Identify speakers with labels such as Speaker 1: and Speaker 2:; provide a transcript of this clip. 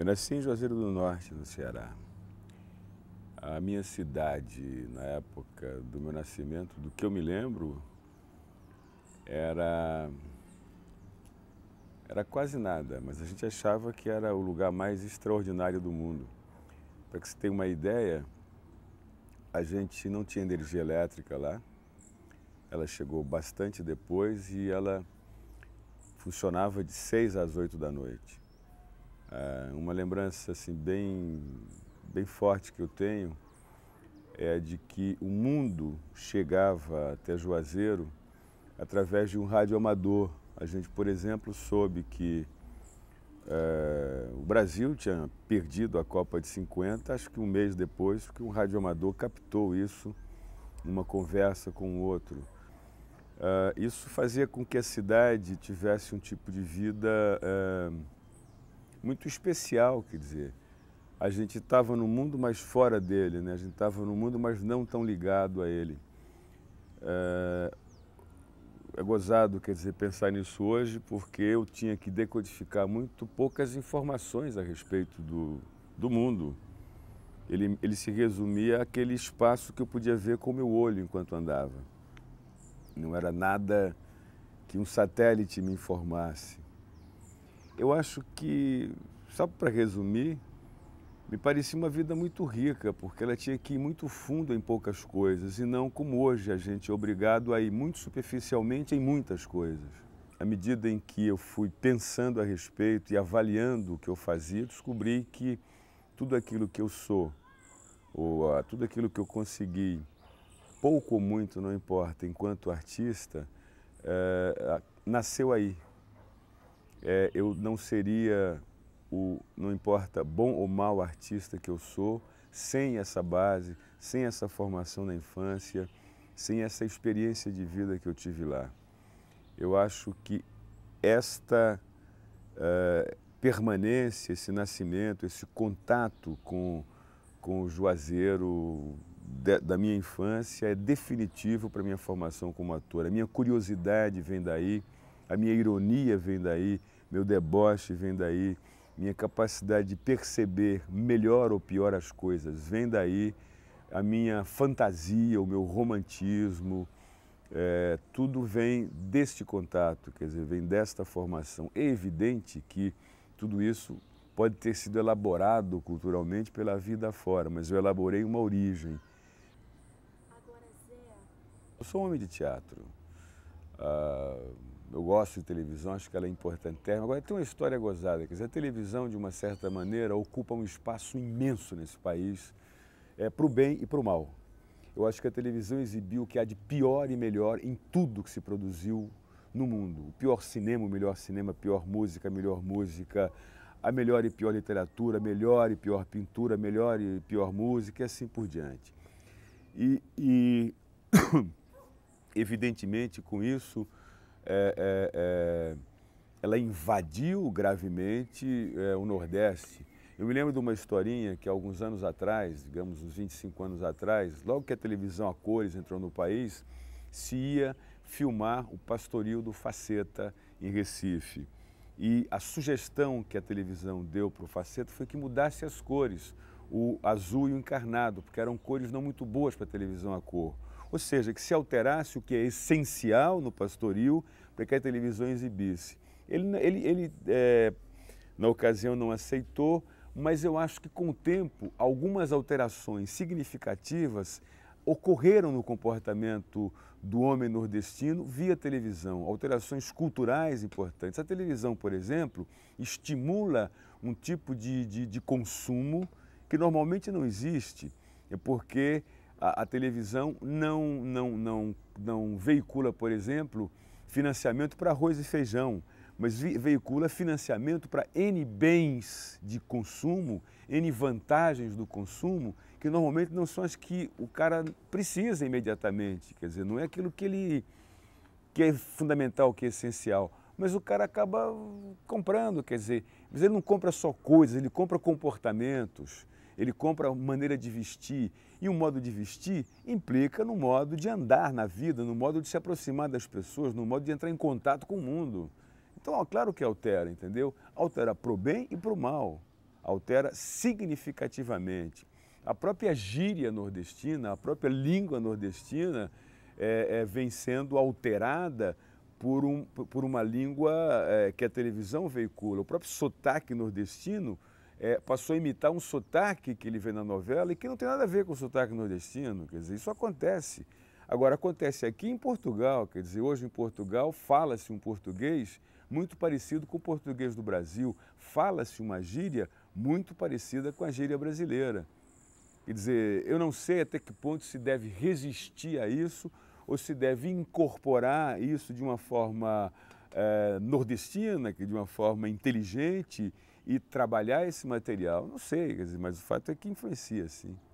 Speaker 1: Eu nasci em Juazeiro do Norte, no Ceará. A minha cidade, na época do meu nascimento, do que eu me lembro, era era quase nada, mas a gente achava que era o lugar mais extraordinário do mundo. Para que você tenha uma ideia, a gente não tinha energia elétrica lá. Ela chegou bastante depois e ela funcionava de 6 às 8 da noite. Ah, uma lembrança assim bem, bem forte que eu tenho é de que o mundo chegava até Juazeiro através de um rádio amador. A gente, por exemplo, soube que eh, o Brasil tinha perdido a Copa de 50, acho que um mês depois, que um rádio amador captou isso numa conversa com o outro. Ah, isso fazia com que a cidade tivesse um tipo de vida eh, muito especial, quer dizer. A gente estava no mundo, mas fora dele, né? A gente estava no mundo, mas não tão ligado a ele. É, é gozado, quer dizer, pensar nisso hoje, porque eu tinha que decodificar muito poucas informações a respeito do, do mundo. Ele, ele se resumia àquele espaço que eu podia ver com o meu olho enquanto andava. Não era nada que um satélite me informasse eu acho que, só para resumir, me parecia uma vida muito rica, porque ela tinha que ir muito fundo em poucas coisas, e não como hoje a gente é obrigado a ir muito superficialmente em muitas coisas. À medida em que eu fui pensando a respeito e avaliando o que eu fazia, descobri que tudo aquilo que eu sou, ou ah, tudo aquilo que eu consegui, pouco ou muito, não importa, enquanto artista, eh, nasceu aí, é, eu não seria o, não importa bom ou mau artista que eu sou, sem essa base, sem essa formação na infância, sem essa experiência de vida que eu tive lá. Eu acho que esta uh, permanência, esse nascimento, esse contato com, com o Juazeiro de, da minha infância é definitivo para a minha formação como ator. A minha curiosidade vem daí, a minha ironia vem daí, meu deboche vem daí, minha capacidade de perceber melhor ou pior as coisas vem daí, a minha fantasia, o meu romantismo, é, tudo vem deste contato, quer dizer, vem desta formação. É evidente que tudo isso pode ter sido elaborado culturalmente pela vida fora, mas eu elaborei uma origem. Eu sou um homem de teatro. Ah, eu gosto de televisão, acho que ela é importante. Agora, tem uma história gozada, quer dizer, a televisão, de uma certa maneira, ocupa um espaço imenso nesse país, é, para o bem e para o mal. Eu acho que a televisão exibiu o que há de pior e melhor em tudo que se produziu no mundo. O pior cinema, o melhor cinema, a pior música, a melhor música, a melhor e pior literatura, a melhor e pior pintura, a melhor e pior música e assim por diante. e, e evidentemente, com isso é, é, é, ela invadiu gravemente é, o Nordeste. Eu me lembro de uma historinha que alguns anos atrás, digamos uns 25 anos atrás, logo que a televisão a cores entrou no país, se ia filmar o pastoril do Faceta em Recife. E a sugestão que a televisão deu para o Faceta foi que mudasse as cores, o azul e o encarnado, porque eram cores não muito boas para a televisão a cor. Ou seja, que se alterasse o que é essencial no pastoril para que a televisão exibisse. Ele, ele, ele é, na ocasião, não aceitou, mas eu acho que com o tempo algumas alterações significativas ocorreram no comportamento do homem nordestino via televisão, alterações culturais importantes. A televisão, por exemplo, estimula um tipo de, de, de consumo que normalmente não existe, é porque a, a televisão não, não, não, não veicula, por exemplo, financiamento para arroz e feijão, mas veicula financiamento para N bens de consumo, N vantagens do consumo, que normalmente não são as que o cara precisa imediatamente. Quer dizer, não é aquilo que ele que é fundamental, que é essencial. Mas o cara acaba comprando, quer dizer, mas ele não compra só coisas, ele compra comportamentos ele compra maneira de vestir. E o modo de vestir implica no modo de andar na vida, no modo de se aproximar das pessoas, no modo de entrar em contato com o mundo. Então, ó, claro que altera, entendeu? Altera para o bem e para o mal. Altera significativamente. A própria gíria nordestina, a própria língua nordestina é, é, vem sendo alterada por, um, por uma língua é, que a televisão veicula. O próprio sotaque nordestino é, passou a imitar um sotaque que ele vê na novela e que não tem nada a ver com o sotaque nordestino. Quer dizer, isso acontece. Agora, acontece aqui em Portugal, quer dizer, hoje em Portugal fala-se um português muito parecido com o português do Brasil, fala-se uma gíria muito parecida com a gíria brasileira. Quer dizer, eu não sei até que ponto se deve resistir a isso ou se deve incorporar isso de uma forma é, nordestina, de uma forma inteligente e trabalhar esse material, não sei, mas o fato é que influencia, sim.